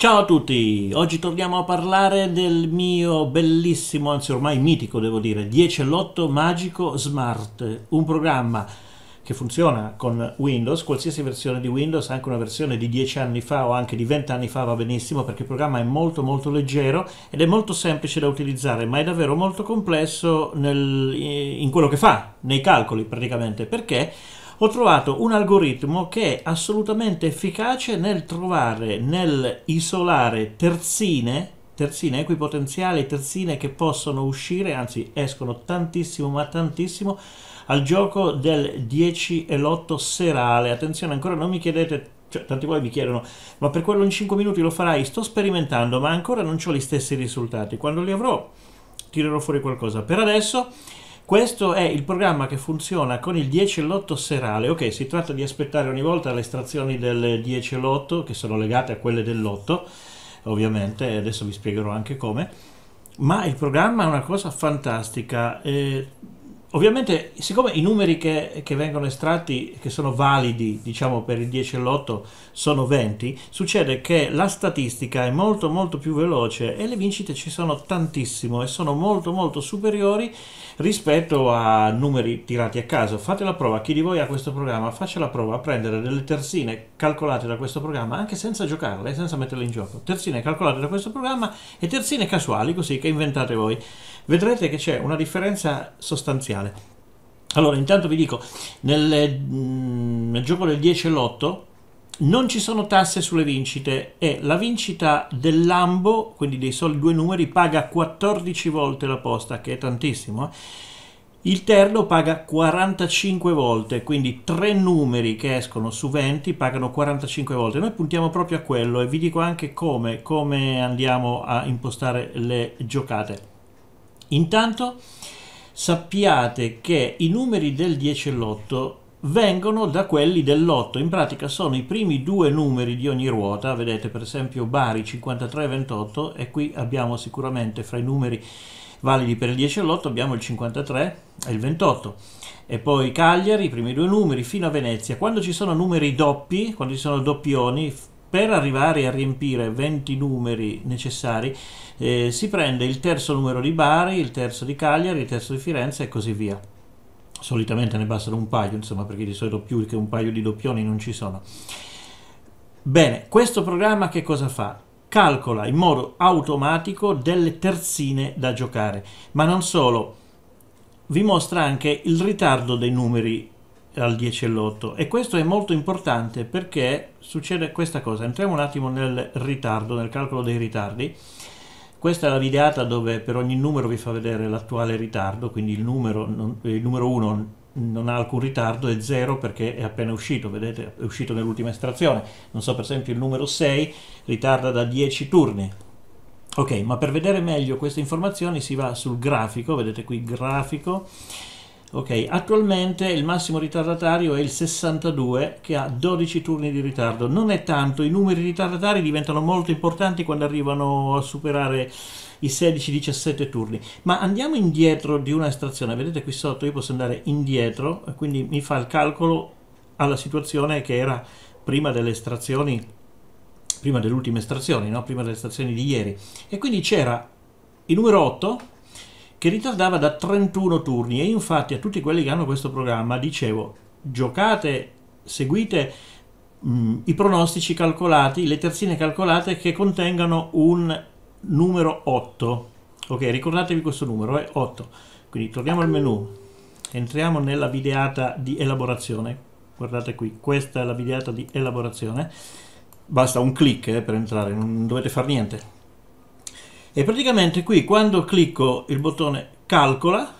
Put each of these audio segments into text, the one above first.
Ciao a tutti, oggi torniamo a parlare del mio bellissimo, anzi ormai mitico devo dire, 10 lotto magico smart, un programma che funziona con Windows, qualsiasi versione di Windows, anche una versione di 10 anni fa o anche di 20 anni fa va benissimo perché il programma è molto molto leggero ed è molto semplice da utilizzare, ma è davvero molto complesso nel, in quello che fa, nei calcoli praticamente, perché ho trovato un algoritmo che è assolutamente efficace nel trovare, nel isolare terzine, terzine equipotenziali, terzine che possono uscire, anzi escono tantissimo ma tantissimo, al gioco del 10 e l'8 serale. Attenzione, ancora non mi chiedete cioè, tanti voi mi chiedono, ma per quello in 5 minuti lo farai? Sto sperimentando, ma ancora non ho gli stessi risultati. Quando li avrò, tirerò fuori qualcosa. Per adesso questo è il programma che funziona con il 10 e l'8 serale. Ok, si tratta di aspettare ogni volta le estrazioni del 10 e l'8 che sono legate a quelle dell'8, ovviamente, adesso vi spiegherò anche come. Ma il programma è una cosa fantastica. Eh, Ovviamente, siccome i numeri che, che, vengono estratti, che sono validi diciamo per il 10 e l'8, sono 20, succede che la statistica è molto molto più veloce e le vincite ci sono tantissimo e sono molto molto superiori rispetto a numeri tirati a caso. Fate la prova, chi di voi ha questo programma, faccia la prova a prendere delle terzine calcolate da questo programma anche senza giocarle, senza metterle in gioco. Terzine calcolate da questo programma e terzine casuali, così che inventate voi. Vedrete che c'è una differenza sostanziale mondiale. Allora, intanto vi dico, nel, mm, nel gioco del 10 e l'8 non ci sono tasse sulle vincite e la vincita del Lambo, quindi dei soli due numeri, paga 14 volte la posta, che è tantissimo. Eh? Il terno paga 45 volte, quindi tre numeri che escono su 20 pagano 45 volte. Noi puntiamo proprio a quello e vi dico anche come, come andiamo a impostare le giocate. Intanto sappiate che i numeri del 10 e l'8 vengono da quelli dell'8, in pratica sono i primi due numeri di ogni ruota, vedete per esempio Bari 53 e 28 e qui abbiamo sicuramente fra i numeri validi per il 10 e l'8 abbiamo il 53 e il 28 e poi Cagliari, i primi due numeri, fino a Venezia. Quando ci sono numeri doppi, quando ci sono doppioni, per arrivare a riempire 20 numeri necessari eh, si prende il terzo numero di Bari, il terzo di Cagliari, il terzo di Firenze e così via. Solitamente ne bastano un paio, insomma, perché di solito più che un paio di doppioni non ci sono. Bene, questo programma che cosa fa? Calcola in modo automatico delle terzine da giocare, ma non solo, vi mostra anche il ritardo dei numeri al 10 e l'8 e questo è molto importante perché succede questa cosa entriamo un attimo nel ritardo nel calcolo dei ritardi questa è la videata dove per ogni numero vi fa vedere l'attuale ritardo quindi il numero, non, il numero 1 non ha alcun ritardo è 0 perché è appena uscito vedete è uscito nell'ultima estrazione non so per esempio il numero 6 ritarda da 10 turni ok ma per vedere meglio queste informazioni si va sul grafico vedete qui grafico Ok, attualmente il massimo ritardatario è il 62 che ha 12 turni di ritardo. Non è tanto, i numeri ritardatari diventano molto importanti quando arrivano a superare i 16-17 turni. Ma andiamo indietro di una estrazione, vedete qui sotto io posso andare indietro, quindi mi fa il calcolo alla situazione che era prima delle estrazioni, prima delle ultime estrazioni, no? prima delle estrazioni di ieri. E quindi c'era il numero 8 che ritardava da 31 turni e infatti a tutti quelli che hanno questo programma dicevo giocate, seguite mh, mm, i pronostici calcolati, le terzine calcolate che contengano un numero 8. Ok, ricordatevi questo numero, è 8. Quindi torniamo al menu, entriamo nella videata di elaborazione. Guardate qui, questa è la videata di elaborazione. Basta un clic eh, per entrare, non dovete fare niente e praticamente qui quando clicco il bottone calcola,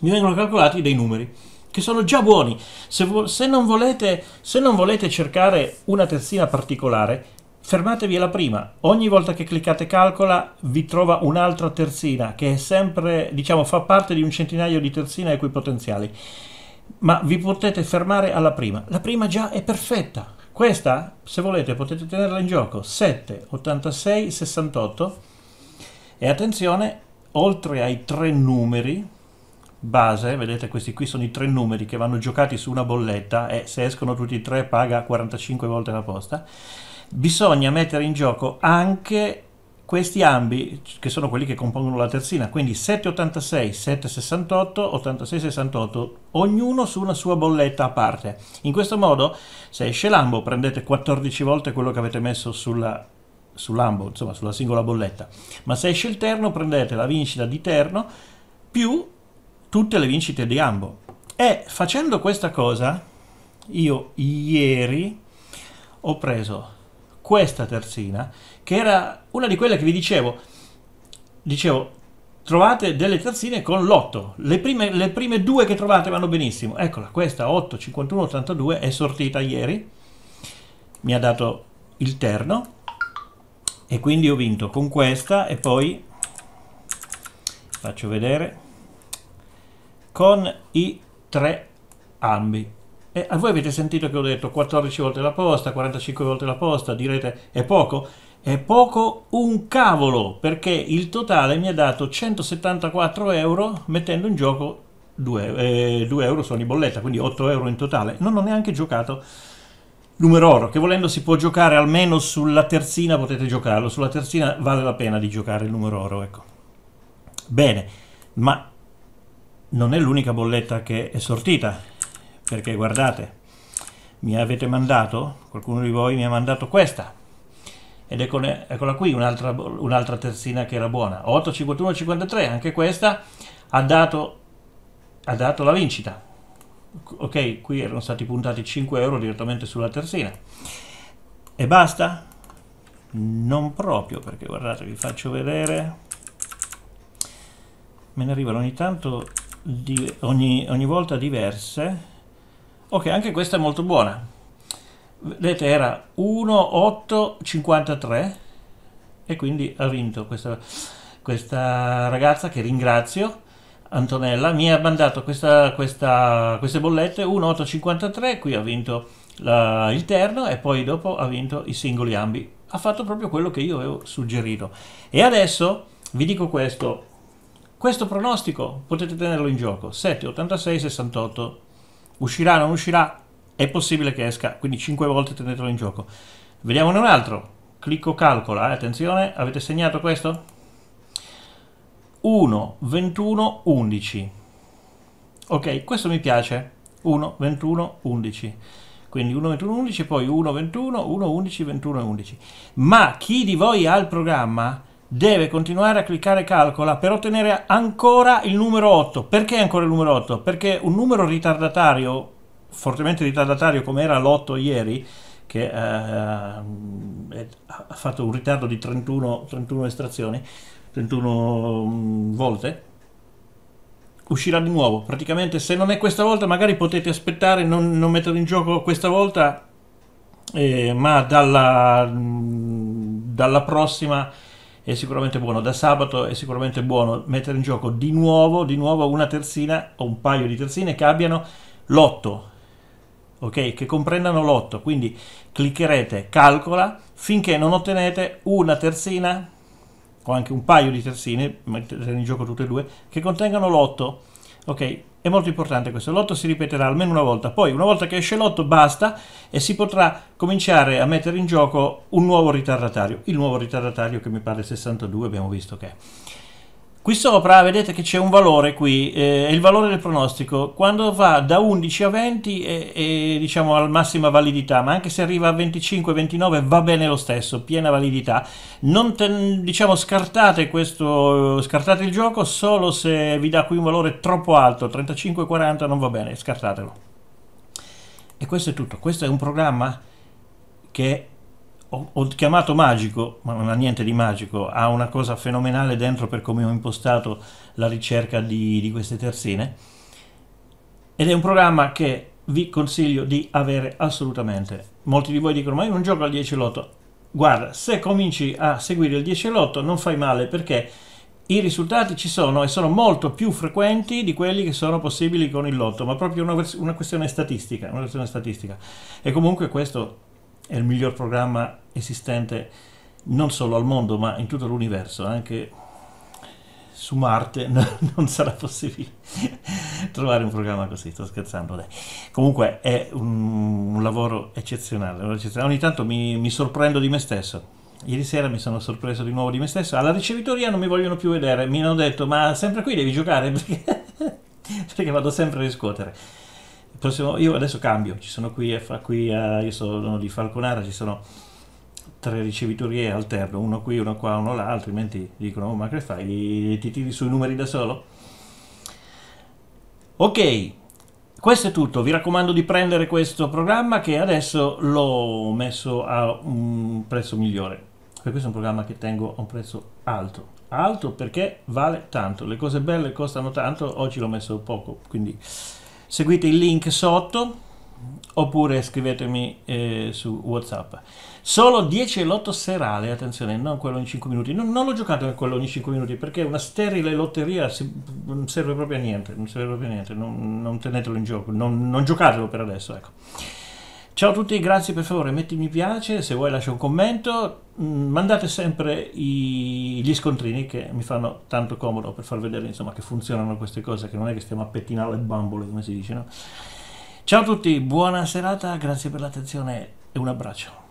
mi vengono calcolati dei numeri che sono già buoni. Se, vo se, non volete, se, non volete, cercare una terzina particolare, fermatevi alla prima. Ogni volta che cliccate calcola vi trova un'altra terzina che è sempre, diciamo, fa parte di un centinaio di terzine equipotenziali. Ma vi potete fermare alla prima. La prima già è perfetta. Questa, se volete, potete tenerla in gioco 7, 86, 68 e attenzione, oltre ai tre numeri base, vedete questi qui sono i tre numeri che vanno giocati su una bolletta e se escono tutti e tre paga 45 volte la posta, bisogna mettere in gioco anche questi ambi, che sono quelli che compongono la terzina, quindi 786, 768, 8668, ognuno su una sua bolletta a parte. In questo modo, se esce l'ambo, prendete 14 volte quello che avete messo sulla sull'ambo, insomma sulla singola bolletta. Ma se esce il terno prendete la vincita di terno più tutte le vincite di ambo. E facendo questa cosa, io ieri ho preso questa terzina, che era una di quelle che vi dicevo, dicevo, trovate delle terzine con l'otto, le prime, le prime due che trovate vanno benissimo, eccola, questa 8, 51, 82 è sortita ieri, mi ha dato il terno, e quindi ho vinto con questa e poi faccio vedere con i tre ambi e voi avete sentito che ho detto 14 volte la posta, 45 volte la posta, direte è poco? È poco un cavolo, perché il totale mi ha dato 174 euro mettendo in gioco 2, eh, 2 euro sono in bolletta, quindi 8 euro in totale. Non ho neanche giocato numero oro, che volendo si può giocare almeno sulla terzina, potete giocarlo, sulla terzina vale la pena di giocare il numero oro, ecco. Bene, ma non è l'unica bolletta che è sortita perché guardate mi avete mandato qualcuno di voi mi ha mandato questa ed eccola, eccola qui un'altra, un'altra terzina che era buona 8,51,53, anche questa ha dato, ha dato la vincita ok qui erano stati puntati 5 euro direttamente sulla terzina e basta non proprio perché guardate vi faccio vedere me ne arrivano ogni tanto di, ogni, ogni volta diverse Ok, anche questa è molto buona. Vedete, era 1,853 e quindi ha vinto questa, questa ragazza che ringrazio. Antonella mi ha mandato questa, questa, queste bollette 1,853, qui ha vinto la, il terno e poi dopo ha vinto i singoli ambi. Ha fatto proprio quello che io avevo suggerito. E adesso vi dico questo, questo pronostico potete tenerlo in gioco, 7, 86, 68 uscirà, non uscirà, è possibile che esca, quindi 5 volte tenetelo in gioco. Vediamone un altro, clicco calcola, eh, attenzione, avete segnato questo? 1, 21, 11. Ok, questo mi piace, 1, 21, 11 quindi 1, 21, 11, poi 1, 21, 1, 11, 21 11. Ma chi di voi ha il programma deve continuare a cliccare calcola per ottenere ancora il numero 8. Perché ancora il numero 8? Perché un numero ritardatario, fortemente ritardatario come era l'8 ieri, che eh, ha fatto un ritardo di 31, 31 estrazioni, 31 mm, volte, uscirà di nuovo. Praticamente se non è questa volta magari potete aspettare, non, non metterlo in gioco questa volta, eh, ma dalla, mm, dalla prossima è sicuramente buono. Da sabato è sicuramente buono mettere in gioco di nuovo, di nuovo una terzina o un paio di terzine che abbiano lotto, ok? Che comprendano lotto. Quindi cliccherete calcola finché non ottenete una terzina o anche un paio di terzine, mettere in gioco tutte e due, che contengano lotto, ok? È molto importante questo. lotto si ripeterà almeno una volta. Poi, una volta che esce l'otto basta e si potrà cominciare a mettere in gioco un nuovo ritardatario. Il nuovo ritardatario che mi pare 62, abbiamo visto che è. Qui sopra vedete che c'è un valore qui, eh, il valore del pronostico, quando va da 11 a 20 è, è diciamo al massima validità, ma anche se arriva a 25-29 va bene lo stesso, piena validità. Non ten, diciamo scartate questo, scartate il gioco solo se vi dà qui un valore troppo alto, 35-40 non va bene, scartatelo. E questo è tutto, questo è un programma che ho, chiamato magico, ma non ha niente di magico, ha una cosa fenomenale dentro per come ho impostato la ricerca di, di queste terzine. Ed è un programma che vi consiglio di avere assolutamente. Molti di voi dicono ma io non gioco al 10 lotto. Guarda, se cominci a seguire il 10 lotto non fai male perché i risultati ci sono e sono molto più frequenti di quelli che sono possibili con il lotto, ma proprio una, una, questione, statistica, una questione statistica. E comunque questo è il miglior programma esistente non solo al mondo ma in tutto l'universo, anche su Marte no, non sarà possibile trovare un programma così, sto scherzando. Dai. Comunque è un, un lavoro eccezionale, eccezionale. ogni tanto mi, mi sorprendo di me stesso. Ieri sera mi sono sorpreso di nuovo di me stesso, alla ricevitoria non mi vogliono più vedere, mi hanno detto ma sempre qui devi giocare perché, perché vado sempre a riscuotere prossimo, io adesso cambio, ci sono qui, eh, fra qui uh, io sono di Falconara, ci sono tre ricevitori alterno, uno qui, uno qua, uno là, altrimenti dicono oh, ma che fai, ti tiri sui numeri da solo? Ok, questo è tutto, vi raccomando di prendere questo programma che adesso l'ho messo a un prezzo migliore, perché questo è un programma che tengo a un prezzo alto, alto perché vale tanto, le cose belle costano tanto, oggi l'ho messo poco, quindi seguite il link sotto oppure scrivetemi eh, su Whatsapp. Solo 10 e lotto serale, attenzione, non quello ogni 5 minuti. Non, non l'ho giocato quello ogni 5 minuti perché una sterile lotteria si, non serve proprio a niente, non serve proprio a niente, non, non tenetelo in gioco, non, non giocatelo per adesso, ecco. Ciao a tutti, grazie per favore, metti mi piace, se vuoi lascia un commento, mm, mandate sempre i, gli scontrini che mi fanno tanto comodo per far vedere insomma, che funzionano queste cose, che non è che stiamo a pettinare le bambole come si dice. No? Ciao a tutti, buona serata, grazie per l'attenzione e un abbraccio.